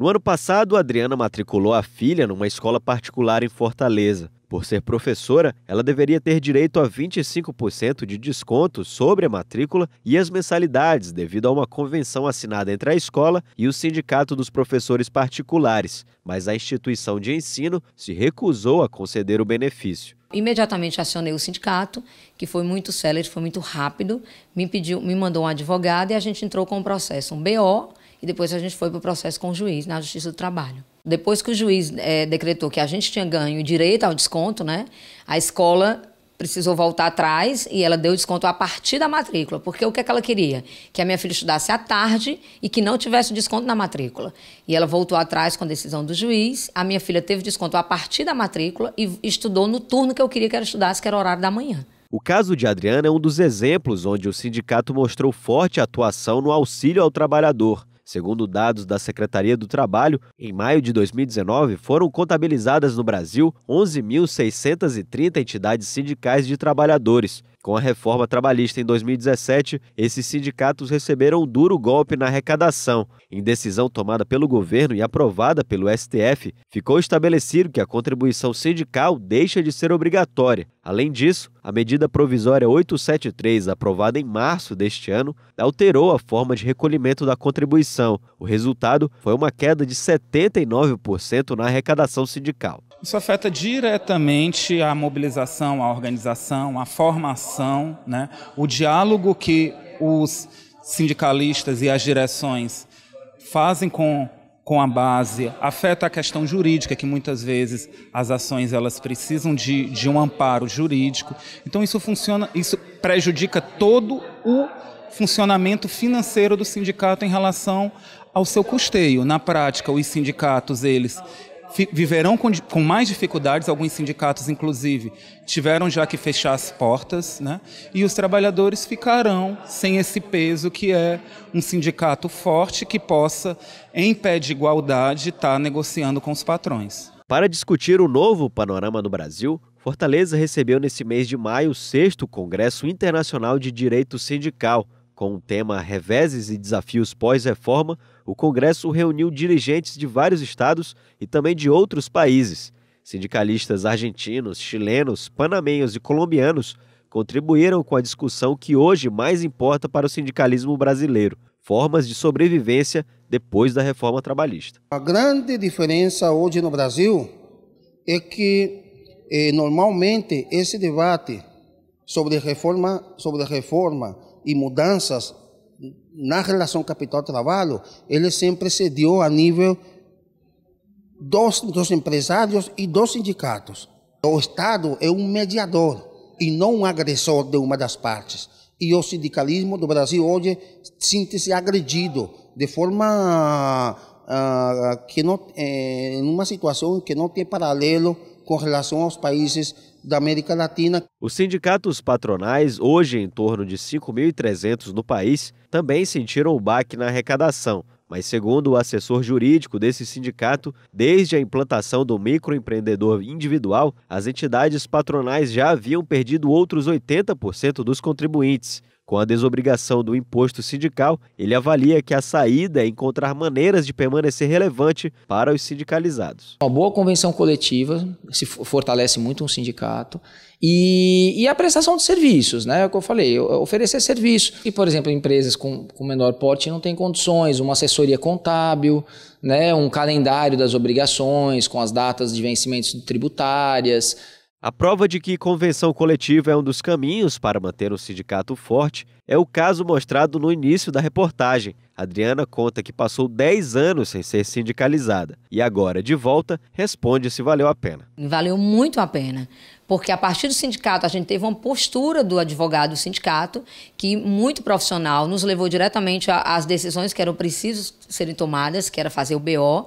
No ano passado, Adriana matriculou a filha numa escola particular em Fortaleza. Por ser professora, ela deveria ter direito a 25% de desconto sobre a matrícula e as mensalidades, devido a uma convenção assinada entre a escola e o Sindicato dos Professores Particulares, mas a instituição de ensino se recusou a conceder o benefício. Imediatamente acionei o sindicato, que foi muito célere, foi muito rápido, me pediu, me mandou um advogado e a gente entrou com um processo, um BO, e depois a gente foi para o processo com o juiz na Justiça do Trabalho. Depois que o juiz é, decretou que a gente tinha ganho direito ao desconto, né, a escola precisou voltar atrás e ela deu desconto a partir da matrícula, porque o que, é que ela queria? Que a minha filha estudasse à tarde e que não tivesse desconto na matrícula. E ela voltou atrás com a decisão do juiz, a minha filha teve desconto a partir da matrícula e estudou no turno que eu queria que ela estudasse, que era o horário da manhã. O caso de Adriana é um dos exemplos onde o sindicato mostrou forte atuação no auxílio ao trabalhador. Segundo dados da Secretaria do Trabalho, em maio de 2019 foram contabilizadas no Brasil 11.630 entidades sindicais de trabalhadores, com a reforma trabalhista em 2017, esses sindicatos receberam um duro golpe na arrecadação. Em decisão tomada pelo governo e aprovada pelo STF, ficou estabelecido que a contribuição sindical deixa de ser obrigatória. Além disso, a medida provisória 873, aprovada em março deste ano, alterou a forma de recolhimento da contribuição. O resultado foi uma queda de 79% na arrecadação sindical. Isso afeta diretamente a mobilização, a organização, a formação né? o diálogo que os sindicalistas e as direções fazem com, com a base afeta a questão jurídica, que muitas vezes as ações elas precisam de, de um amparo jurídico. Então isso funciona, isso prejudica todo o funcionamento financeiro do sindicato em relação ao seu custeio. Na prática, os sindicatos, eles viverão com, com, mais dificuldades, alguns sindicatos, inclusive, tiveram já que fechar as portas, né? e os trabalhadores ficarão sem esse peso que é um sindicato forte que possa, em pé de igualdade, estar tá negociando com os patrões. Para discutir o novo panorama no Brasil, Fortaleza recebeu nesse mês de maio o sexto Congresso Internacional de Direito Sindical, com o tema Reveses e Desafios Pós-Reforma, o Congresso reuniu dirigentes de vários estados e também de outros países. Sindicalistas argentinos, chilenos, panamenhos e colombianos contribuíram com a discussão que hoje mais importa para o sindicalismo brasileiro: formas de sobrevivência depois da reforma trabalhista. A grande diferença hoje no Brasil é que eh, normalmente esse debate sobre reforma, sobre reforma e mudanças na relação capital-trabalho, ele sempre cedeu a nível dos, dos empresários e dos sindicatos. O Estado é um mediador e não um agressor de uma das partes. E o sindicalismo do Brasil hoje sente-se agredido de forma ah, que não, é, numa situação que não tem paralelo com relação aos países da América Latina. Os sindicatos patronais, hoje em torno de 5.300 no país, também sentiram o baque na arrecadação. Mas, segundo o assessor jurídico desse sindicato, desde a implantação do microempreendedor individual, as entidades patronais já haviam perdido outros 80% dos contribuintes. Com a desobrigação do imposto sindical, ele avalia que a saída é encontrar maneiras de permanecer relevante para os sindicalizados. Uma boa convenção coletiva se fortalece muito um sindicato e, e a prestação de serviços, né? É o que eu falei, oferecer serviço. E, por exemplo, empresas com, com menor porte não têm condições, uma assessoria contábil, né? um calendário das obrigações, com as datas de vencimentos tributárias a prova de que convenção coletiva é um dos caminhos para manter um sindicato forte é o caso mostrado no início da reportagem. Adriana conta que passou 10 anos sem ser sindicalizada e agora, de volta, responde se valeu a pena. Valeu muito a pena, porque a partir do sindicato a gente teve uma postura do advogado do sindicato que, muito profissional, nos levou diretamente às decisões que eram precisas serem tomadas, que era fazer o BO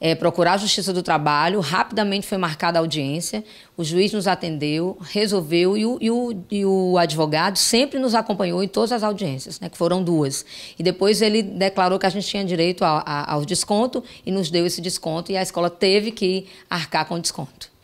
é, procurar a Justiça do Trabalho. Rapidamente foi marcada a audiência, o juiz nos atendeu, resolveu e o, e o, e o advogado sempre nos acompanhou em todas as audiências, né, que foram duas. E depois ele declarou que a gente tinha direito a, a, ao desconto e nos deu esse desconto e a escola teve que arcar com o desconto.